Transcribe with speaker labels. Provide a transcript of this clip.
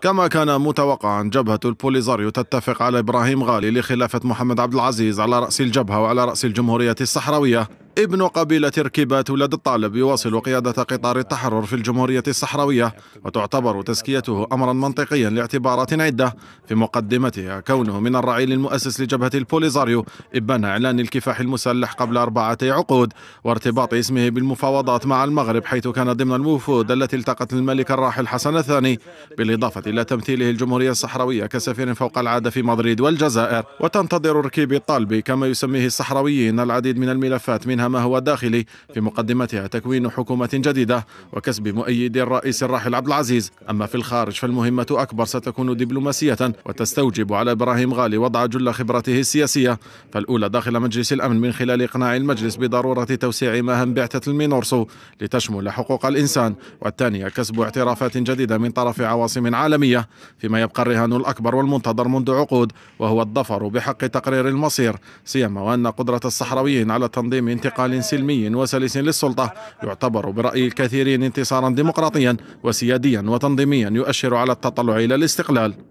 Speaker 1: كما كان متوقعا جبهة البوليزاريو تتفق على إبراهيم غالي لخلافة محمد عبد العزيز على رأس الجبهة وعلى رأس الجمهورية الصحراوية ابن قبيلة ركيبات ولاد الطالب يواصل قيادة قطار التحرر في الجمهورية الصحراوية وتعتبر تزكيته أمرا منطقيا لاعتبارات عدة في مقدمتها كونه من الرعيل المؤسس لجبهة البوليزاريو إبان إعلان الكفاح المسلح قبل أربعة عقود وارتباط اسمه بالمفاوضات مع المغرب حيث كان ضمن الوفود التي التقت الملك الراحل حسن الثاني بالإضافة إلى تمثيله الجمهورية الصحراوية كسفير فوق العادة في مدريد والجزائر وتنتظر ركيب الطالبي كما يسميه الصحراويين العديد من الملفات من منها ما هو داخلي في مقدمتها تكوين حكومة جديدة وكسب مؤيد الرئيس الراحل عبد العزيز أما في الخارج فالمهمة أكبر ستكون دبلوماسية وتستوجب على إبراهيم غالي وضع جل خبرته السياسية فالأولى داخل مجلس الأمن من خلال إقناع المجلس بضرورة توسيع مهام بعثة المينورسو لتشمل حقوق الإنسان والثانية كسب اعترافات جديدة من طرف عواصم عالمية فيما يبقى الرهان الأكبر والمنتظر منذ عقود وهو الظفر بحق تقرير المصير سيما وأن قدرة الصحراويين على تنظيم انتقال انتقال سلمي وسلس للسلطة يعتبر برأي الكثيرين انتصارا ديمقراطيا وسياديا وتنظيميا يؤشر على التطلع إلى الاستقلال